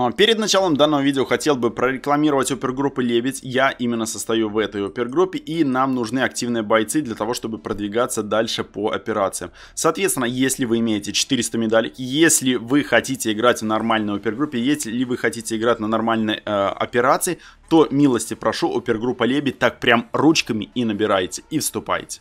А, перед началом данного видео хотел бы прорекламировать опергруппу «Лебедь». Я именно состою в этой опергруппе, и нам нужны активные бойцы для того, чтобы продвигаться дальше по операциям. Соответственно, если вы имеете 400 медалей, если вы хотите играть в нормальной опергруппе, если вы хотите играть на нормальной э, операции, то милости прошу, опергруппа «Лебедь» так прям ручками и набирайте, и вступайте.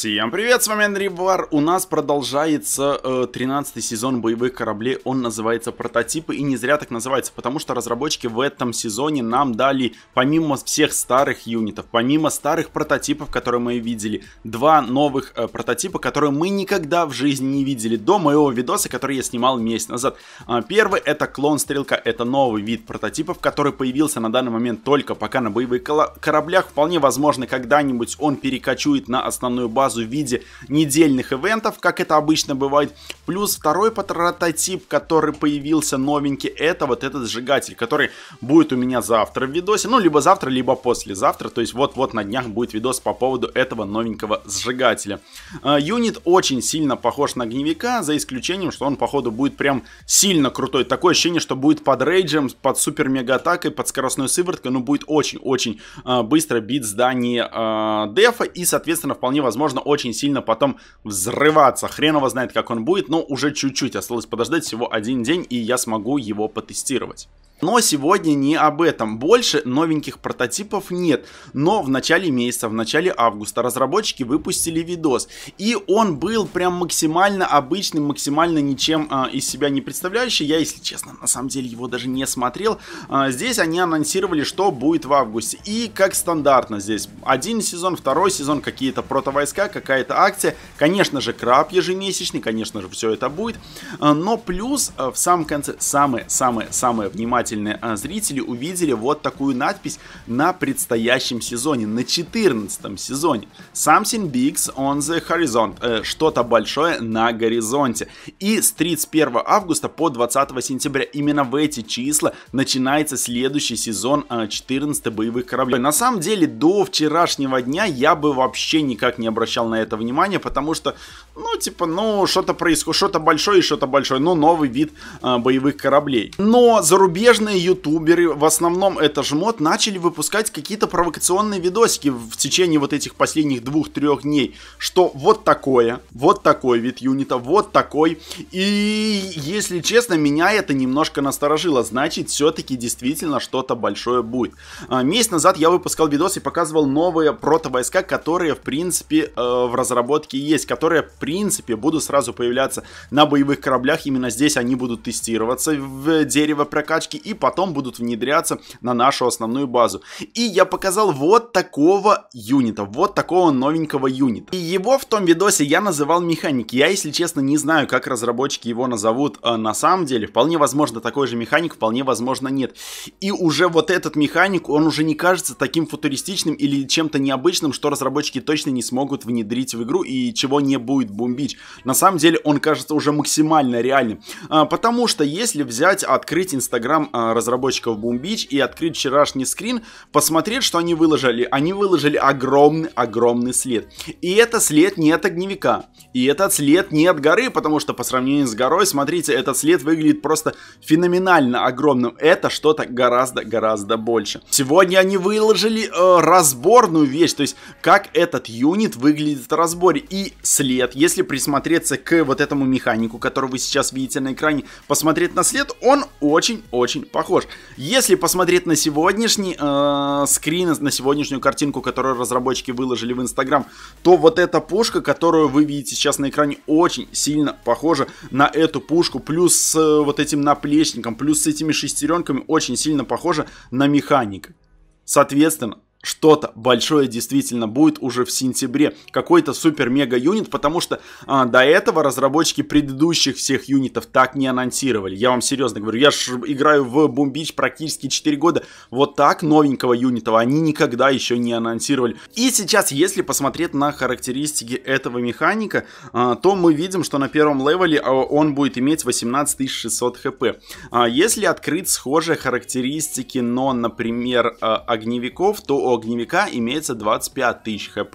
Всем привет, с вами Андрей Бар. У нас продолжается э, 13 сезон боевых кораблей. Он называется прототипы и не зря так называется, потому что разработчики в этом сезоне нам дали, помимо всех старых юнитов, помимо старых прототипов, которые мы видели, два новых э, прототипа, которые мы никогда в жизни не видели до моего видоса, который я снимал месяц назад. Э, первый это клон стрелка, это новый вид прототипов, который появился на данный момент только пока на боевых кораблях. Вполне возможно, когда-нибудь он перекочует на основную базу сразу в виде недельных ивентов, как это обычно бывает. Плюс второй прототип, который появился новенький, это вот этот сжигатель, который будет у меня завтра в видосе. Ну, либо завтра, либо послезавтра. То есть вот-вот на днях будет видос по поводу этого новенького сжигателя. А, юнит очень сильно похож на огневика, за исключением, что он, походу, будет прям сильно крутой. Такое ощущение, что будет под рейджем, под супер-мега-атакой, под скоростной сывороткой, ну, будет очень-очень а, быстро бить здание э, дефа, и, соответственно, вполне возможно, можно очень сильно потом взрываться. хреново знает, как он будет, но уже чуть-чуть осталось подождать всего один день, и я смогу его потестировать. Но сегодня не об этом. Больше новеньких прототипов нет. Но в начале месяца, в начале августа разработчики выпустили видос. И он был прям максимально обычным, максимально ничем э, из себя не представляющий. Я, если честно, на самом деле его даже не смотрел. Э, здесь они анонсировали, что будет в августе. И как стандартно здесь. Один сезон, второй сезон, какие-то протовойска, какая-то акция. Конечно же, краб ежемесячный, конечно же, все это будет. Э, но плюс э, в самом конце самое-самое-самое внимательное внимательны а зрители, увидели вот такую надпись на предстоящем сезоне, на 14 сезоне. Something big on the horizon. Э, что-то большое на горизонте. И с 31 августа по 20 сентября именно в эти числа начинается следующий сезон 14 а, боевых кораблей. На самом деле до вчерашнего дня я бы вообще никак не обращал на это внимания, потому что, ну, типа, ну, что-то происходит, что-то большое и что-то большое, ну, новый вид э, боевых кораблей. Но зарубежные зарубежные ютуберы, в основном это жмот, начали выпускать какие-то провокационные видосики в течение вот этих последних двух-трех дней, что вот такое, вот такой вид юнита, вот такой. И, если честно, меня это немножко насторожило. Значит, все-таки действительно что-то большое будет. А, месяц назад я выпускал видос и показывал новые прото-войска, которые, в принципе, э, в разработке есть, которые, в принципе, будут сразу появляться на боевых кораблях. Именно здесь они будут тестироваться в дерево прокачки. И и потом будут внедряться на нашу основную базу. И я показал вот такого юнита, вот такого новенького юнита. И его в том видосе я называл механик. Я, если честно, не знаю, как разработчики его назовут а на самом деле. Вполне возможно такой же механик, вполне возможно нет. И уже вот этот механик, он уже не кажется таким футуристичным или чем-то необычным, что разработчики точно не смогут внедрить в игру и чего не будет бомбич. На самом деле он кажется уже максимально реальным. А, потому что если взять, открыть Инстаграм э, а, разработчиков Boom Beach и открыть вчерашний скрин, посмотреть, что они выложили. Они выложили огромный-огромный след. И это след не от огневика. И этот след не от горы, потому что по сравнению с горой, смотрите, этот след выглядит просто феноменально огромным. Это что-то гораздо-гораздо больше. Сегодня они выложили э, разборную вещь, то есть как этот юнит выглядит в разборе. И след, если присмотреться к вот этому механику, который вы сейчас видите на экране, посмотреть на след, он очень-очень похож. Если посмотреть на сегодняшний э, скрин, на сегодняшнюю картинку, которую разработчики выложили в Инстаграм, то вот эта пушка, которую вы видите сейчас на экране, очень сильно похожа на эту пушку. Плюс с э, вот этим наплечником, плюс с этими шестеренками очень сильно похожа на механик, Соответственно, что-то большое действительно будет уже в сентябре. Какой-то супер-мега-юнит, потому что а, до этого разработчики предыдущих всех юнитов так не анонсировали. Я вам серьезно говорю, я же играю в Бумбич практически 4 года. Вот так новенького юнита они никогда еще не анонсировали. И сейчас, если посмотреть на характеристики этого механика, а, то мы видим, что на первом левеле а, он будет иметь 18600 хп. А, если открыть схожие характеристики, но, например, а, огневиков, то огневика имеется 25 тысяч хп.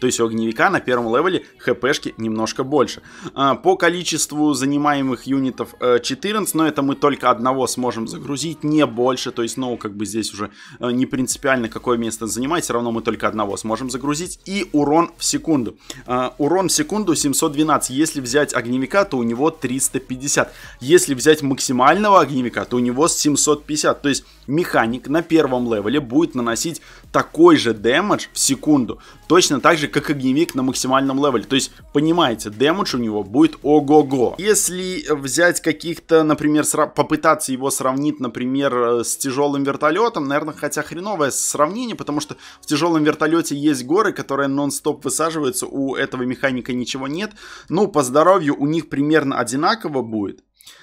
То есть у огневика на первом левеле хпшки немножко больше. А, по количеству занимаемых юнитов 14, э, но это мы только одного сможем загрузить, не больше. То есть, ну, как бы здесь уже э, не принципиально, какое место занимать, все равно мы только одного сможем загрузить. И урон в секунду. А, урон в секунду 712. Если взять огневика, то у него 350. Если взять максимального огневика, то у него 750. То есть механик на первом левеле будет наносить такой же дэмэдж в секунду, точно так же, как огневик на максимальном левеле. То есть, понимаете, дэмэдж у него будет ого-го. Если взять каких-то, например, попытаться его сравнить, например, э, с тяжелым вертолетом, наверное, хотя хреновое сравнение, потому что в тяжелом вертолете есть горы, которые нон-стоп высаживаются, у этого механика ничего нет. Ну, по здоровью у них примерно одинаково будет.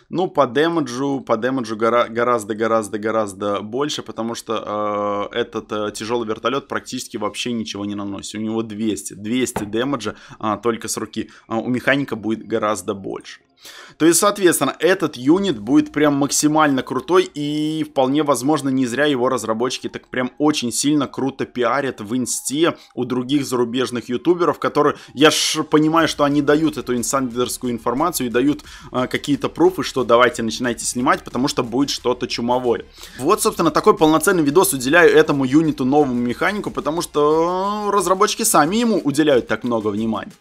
Ну, по демеджу, по демеджу гораздо-гораздо-гораздо больше, потому что э, этот э, тяжелый вертолет практически вообще ничего не наносит. У него 200, 200 демеджа э, только с руки. Э, у механика будет гораздо больше. То есть, соответственно, этот юнит будет прям максимально крутой и вполне возможно не зря его разработчики так прям очень сильно круто пиарят в инсте у других зарубежных ютуберов, которые, я ж понимаю, что они дают эту инсандерскую информацию и дают э, какие-то пруфы, что давайте начинайте снимать, потому что будет что-то чумовое. Вот, собственно, такой полноценный видос уделяю этому юниту новому механику, потому что э, разработчики сами ему уделяют так много внимания.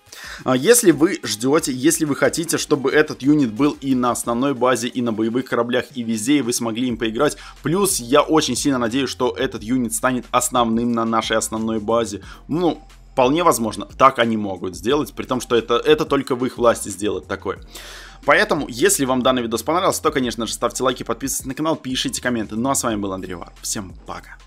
А если вы ждете, если вы хотите, чтобы этот юнит был и на основной базе, и на боевых кораблях, и везде, и вы смогли им поиграть, плюс я очень сильно надеюсь, что этот юнит станет основным на нашей основной базе. Ну, вполне возможно, так они могут сделать, при том, что это, это только в их власти сделать такое. Поэтому, если вам данный видос понравился, то, конечно же, ставьте лайки, подписывайтесь на канал, пишите комменты. Ну а с вами был Андрей Вар. Всем пока.